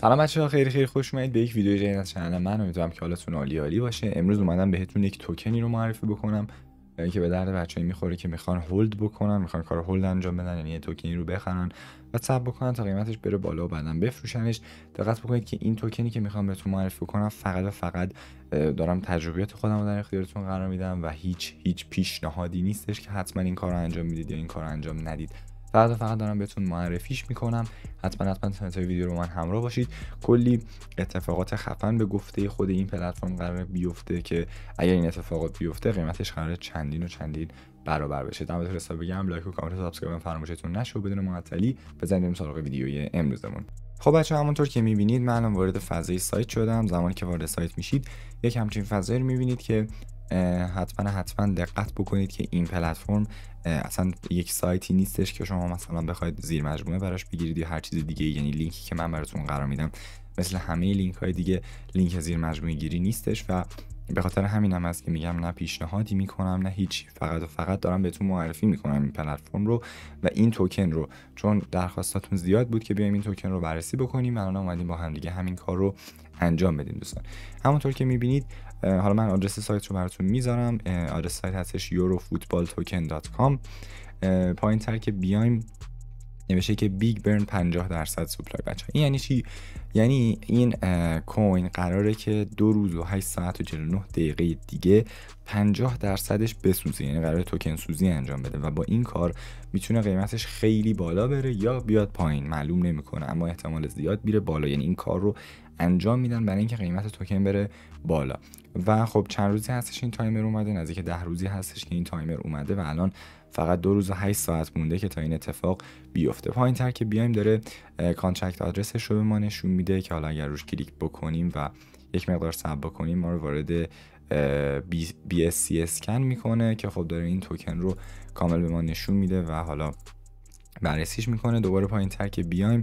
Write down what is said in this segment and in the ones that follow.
سلام بچه خیلی خیلی خوش اومدید به یک ویدیو جدید از کانال من امیدوارم که حالتون عالی عالی باشه امروز اومدم بهتون یک توکنی رو معرفی بکنم که به درد بچه‌ای میخوره که میخوان هولد بکنن میخوان کار هولد انجام بدن یعنی توکنی رو بخرن و صبر بکنن تا قیمتش بره بالا و بعدن بفروشنش دقت بکنید که این توکنی که میخوام بهتون معرفی کنم فقط و فقط دارم تجربیات خودم رو در اختیارتون قرار میدم و هیچ هیچ پیشنهادی نیستش که حتما این کار رو انجام میدید یا این کار انجام ندید فردا فقط دارم بهتون معرفیش میکنم حتما حتما تا ویدیو رو من همراه باشید کلی اتفاقات خفن به گفته خود این پلتفرم قرار بیفته که اگر این اتفاقات بیفته قیمتش قرار چندین و چندین برابر بشه در مورد حساب بگم لایک و کامنت و سابسکرایب فراموشتون نشه بدون معطلی بزنیم سراغ ویدیوی امروزمون خب بچه همونطور که میبینید من وارد فضای سایت شدم زمانی که وارد سایت میشید یک همچین فضایی رو میبینید که حتما حتما دقت بکنید که این پلتفرم اصلا یک سایتی نیستش که شما مثلا بخواید زیر مجموعه براش بگیرید یا هر چیز دیگه یعنی لینکی که من براتون قرار میدم مثل همه لینک های دیگه لینک زیر مجموعه گیری نیستش و به خاطر همینم هم که میگم نه پیشنهادی میکنم نه هیچی فقط و فقط دارم بهتون معرفی میکنم این پلتفرم رو و این توکن رو چون درخواستاتون زیاد بود که بیایم این توکن رو بررسی بکنیم الان اومدیم با هم دیگه همین کار رو انجام بدیم دوستان همونطور که میبینید حالا من آدرس سایت رو براتون میذارم آدرس سایت هستش eurofootballtoken.com پایین تر که بیایم نوشته که بیگ برن 50 درصد سوپلای بچه این یعنی چی یعنی این کوین قراره که دو روز و 8 ساعت و 49 دقیقه دیگه 50 درصدش بسوزه یعنی قرار توکن سوزی انجام بده و با این کار میتونه قیمتش خیلی بالا بره یا بیاد پایین معلوم نمیکنه اما احتمال زیاد میره بالا یعنی این کار رو انجام میدن برای اینکه قیمت توکن بره بالا و خب چند روزی هستش این تایمر اومده نزدیک ده روزی هستش که این تایمر اومده و الان فقط دو روز و 8 ساعت مونده که تا این اتفاق بیفته پایین تر که بیایم داره کانترکت آدرسش رو به ما نشون میده که حالا اگر روش کلیک بکنیم و یک مقدار صبر بکنیم ما رو وارد سی اسکن میکنه که خب داره این توکن رو کامل به ما نشون میده و حالا بررسیش میکنه دوباره پایین تر که بیایم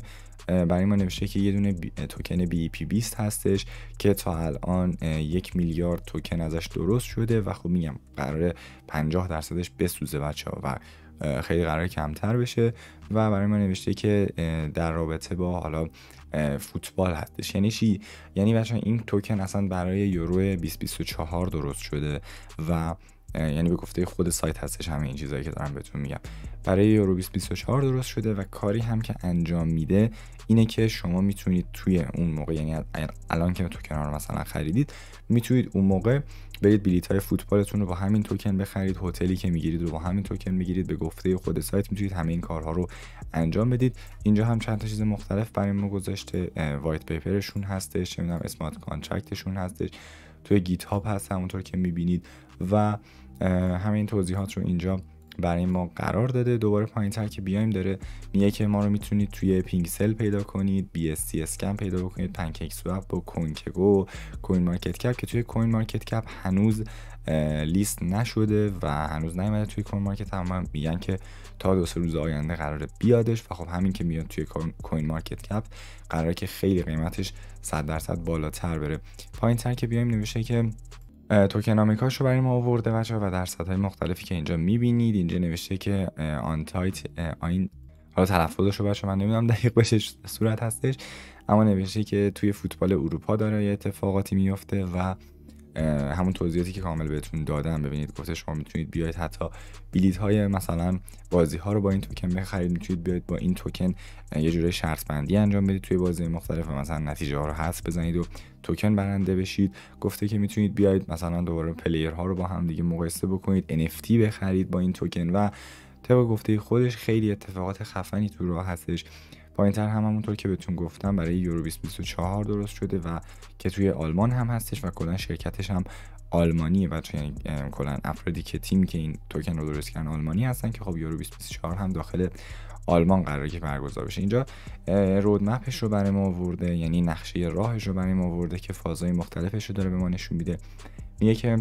برای ما نوشته که یه دونه توکن بی پی 20 هستش که تا الان یک میلیارد توکن ازش درست شده و خب میگم قراره پنجاه درصدش بسوزه بچه ها و خیلی قرار کمتر بشه و برای ما نوشته که در رابطه با حالا فوتبال هستش یعنی چی یعنی بچه این توکن اصلا برای یورو 2024 درست شده و یعنی به گفته خود سایت هستش همه این چیزایی که دارم بهتون میگم برای یورو 2024 درست شده و کاری هم که انجام میده اینه که شما میتونید توی اون موقع یعنی الان که تو کنار مثلا خریدید میتونید اون موقع برید بلیت های فوتبالتون رو با همین توکن بخرید هتلی که میگیرید رو با همین توکن میگیرید به گفته خود سایت میتونید همه این کارها رو انجام بدید اینجا هم چند تا چیز مختلف برای ما گذاشته وایت پیپرشون هستش نمیدونم اسمارت کانترکتشون هستش توی گیت هاب هست همونطور که میبینید و همین توضیحات رو اینجا برای ما قرار داده دوباره پایین تر که بیایم داره میگه که ما رو میتونید توی پینگسل پیدا کنید بی اس سی پیدا کنید پنکیک سوپ و گو کوین مارکت کپ که توی کوین مارکت کپ هنوز لیست نشده و هنوز نیومده توی کوین مارکت هم میگن که تا دو سه روز آینده قراره بیادش و خب همین که میاد توی کوین مارکت کپ قراره که خیلی قیمتش 100 درصد بالاتر بره پایین تر که بیایم نوشته که توکنامیکاش رو برای ما آورده بچه و در های مختلفی که اینجا میبینید اینجا نوشته که آنتایت آین حالا تلفظش رو بچه من نمیدونم دقیق بشه صورت هستش اما نوشته که توی فوتبال اروپا داره یه اتفاقاتی میفته و همون توضیحاتی که کامل بهتون دادم ببینید گفته شما میتونید بیاید حتی بلیت های مثلا بازی ها رو با این توکن بخرید میتونید بیاید با این توکن یه جوری شرط بندی انجام بدید توی بازی مختلف و مثلا نتیجه ها رو حذف بزنید و توکن برنده بشید گفته که میتونید بیاید مثلا دوباره پلیر ها رو با هم دیگه مقایسه بکنید NFT بخرید با این توکن و طبق گفته خودش خیلی اتفاقات خفنی تو راه هستش پایین تر هم همونطور که بهتون گفتم برای یورو 2024 درست شده و که توی آلمان هم هستش و کلا شرکتش هم آلمانی و یعنی، کلا افرادی که تیم که این توکن رو درست کردن آلمانی هستن که خب یورو 2024 هم داخل آلمان قراره که برگزار بشه اینجا رودمپش رو برای ما آورده یعنی نقشه راهش رو برای ما آورده که فازهای مختلفش رو داره به ما نشون میده میگه که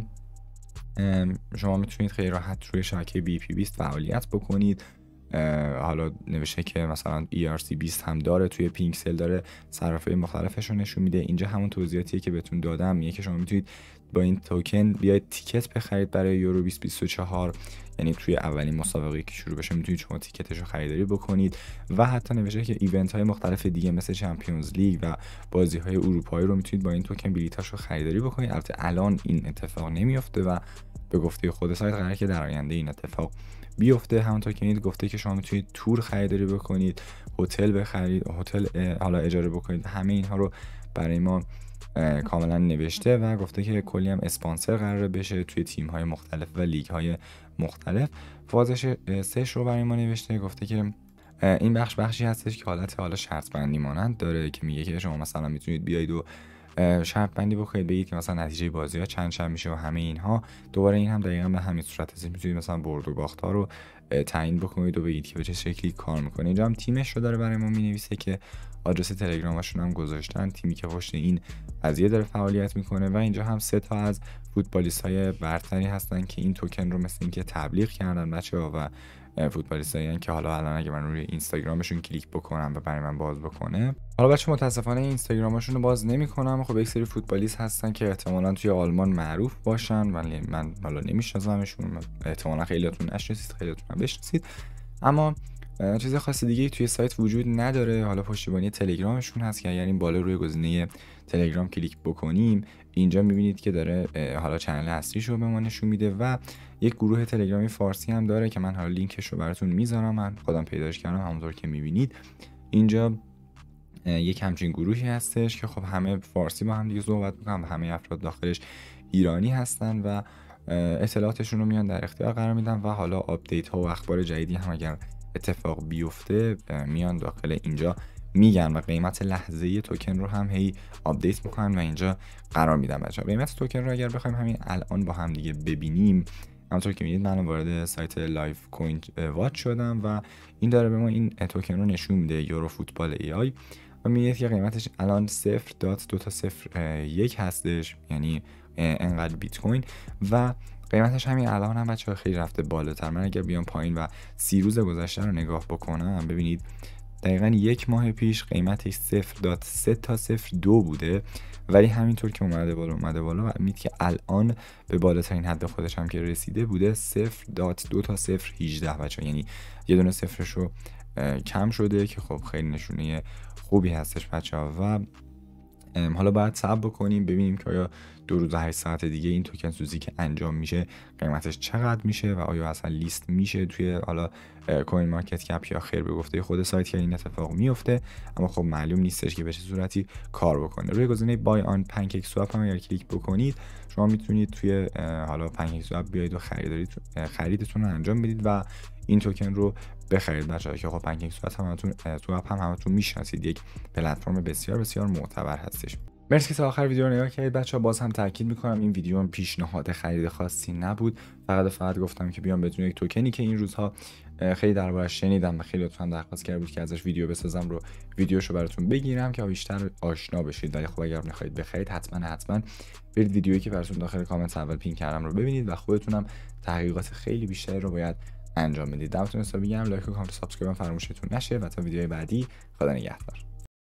شما میتونید خیلی راحت روی شبکه بی پی 20 فعالیت بکنید حالا نوشته که مثلا ERC20 هم داره توی پینکسل داره صرافه مختلفش رو نشون میده اینجا همون توضیحاتیه که بهتون دادم میگه که شما میتونید با این توکن بیاید تیکت بخرید برای یورو 2024 یعنی توی اولین مسابقه که شروع بشه میتونید شما تیکتش رو خریداری بکنید و حتی نوشته که ایونت های مختلف دیگه مثل چمپیونز لیگ و بازی های اروپایی رو میتونید با این توکن بلیتاش رو خریداری بکنید البته الان این اتفاق نمیافته و به گفته خود سایت قرار که در آینده این اتفاق بیفته همونطور که گفته که شما میتونید تور خریداری بکنید هتل بخرید هتل حالا اجاره بکنید همه اینها رو برای ما کاملا نوشته و گفته که کلی هم اسپانسر قرار بشه توی تیم های مختلف و لیگ های مختلف فازش سش رو برای ما نوشته گفته که این بخش بخشی هستش که حالت حالا شرط بندی مانند داره که میگه که شما مثلا میتونید بیاید و شرط بندی بکنید بگید که مثلا نتیجه بازی ها چند چند میشه و همه اینها دوباره این هم دقیقا به همین صورت هست میتونید مثلا برد و باخت ها رو تعیین بکنید و بگید که به چه شکلی کار میکنه اینجا هم تیمش رو داره برای ما مینویسه که آدرس تلگرامشون هم گذاشتن تیمی که پشت این قضیه داره فعالیت میکنه و اینجا هم سه تا از فوتبالیست های برتری هستن که این توکن رو مثل اینکه تبلیغ کردن بچه و فوتبالیست هایی که حالا الان اگه من روی اینستاگرامشون کلیک بکنم و برای من باز بکنه حالا بچه متاسفانه اینستاگرامشون رو باز نمیکنم خب یک سری فوتبالیست هستن که احتمالا توی آلمان معروف باشن ولی من حالا نمیشناسمشون احتمالا خیلیاتون نشناسید خیلیاتون بشناسید اما چیز خاص دیگه توی سایت وجود نداره حالا پشتیبانی تلگرامشون هست که اگر یعنی این بالا روی گزینه تلگرام کلیک بکنیم اینجا میبینید که داره حالا چنل اصلیش رو به ما نشون میده و یک گروه تلگرامی فارسی هم داره که من حالا لینکش رو براتون میذارم من خودم پیداش کردم همونطور که میبینید اینجا یک همچین گروهی هستش که خب همه فارسی با هم دیگه صحبت میکنم و همه افراد داخلش ایرانی هستن و اطلاعاتشون رو میان در اختیار قرار میدن و حالا آپدیت ها و اخبار جدیدی هم اگر اتفاق بیفته میان داخل اینجا میگن و قیمت لحظه توکن رو هم هی آپدیت میکنن و اینجا قرار میدن بچه قیمت توکن رو اگر بخوایم همین الان با هم دیگه ببینیم همونطور که میدید من وارد سایت لایف کوین وات شدم و این داره به ما این توکن رو نشون میده یورو فوتبال ای آی و میگه که قیمتش الان صفر دات دو تا صفر یک هستش یعنی انقدر بیت کوین و قیمتش همین الان هم بچه خیلی رفته بالاتر من اگر بیام پایین و سی روز گذشته رو نگاه بکنم ببینید دقیقا یک ماه پیش قیمتش 0.3 تا 0.2 بوده ولی همینطور که اومده بالا اومده بالا و امید که الان به بالاترین حد خودش هم که رسیده بوده 0.2 تا 0.18 بچه یعنی یه دونه صفرش رو کم شده که خب خیلی نشونه خوبی هستش بچه و حالا باید صبر بکنیم ببینیم که آیا دو روز هشت ساعت دیگه این توکن سوزی که انجام میشه قیمتش چقدر میشه و آیا اصلا لیست میشه توی حالا کوین مارکت کپ یا خیر به گفته خود سایت که این اتفاق میفته اما خب معلوم نیستش که به چه صورتی کار بکنه روی گزینه بای آن پنکیک سواپ هم اگر کلیک بکنید شما میتونید توی حالا پنکیک سواپ بیاید و خریدتون رو انجام بدید و این توکن رو بخرید بچه‌ها که خب پنکیک هم همتون هم همتون میشناسید یک پلتفرم بسیار بسیار معتبر هستش مرسی که تا آخر ویدیو رو نگاه کردید بچه ها باز هم تاکید میکنم این ویدیو هم پیشنهاد خرید خاصی نبود فقط فقط گفتم که بیام بدون یک توکنی که این روزها خیلی درباره شنیدم و خیلی لطفا درخواست کرده بود که ازش ویدیو بسازم رو ویدیوشو براتون بگیرم که بیشتر آشنا بشید ولی خب اگر نخواهید بخرید حتما حتما برید ویدیویی که براتون داخل کامنت اول پین کردم رو ببینید و خودتونم تحقیقات خیلی بیشتری رو باید انجام بدید دمتون حسابی لایک و کامنت سابسکرایب فراموشتون نشه و تا ویدیوهای بعدی خدا نگهدار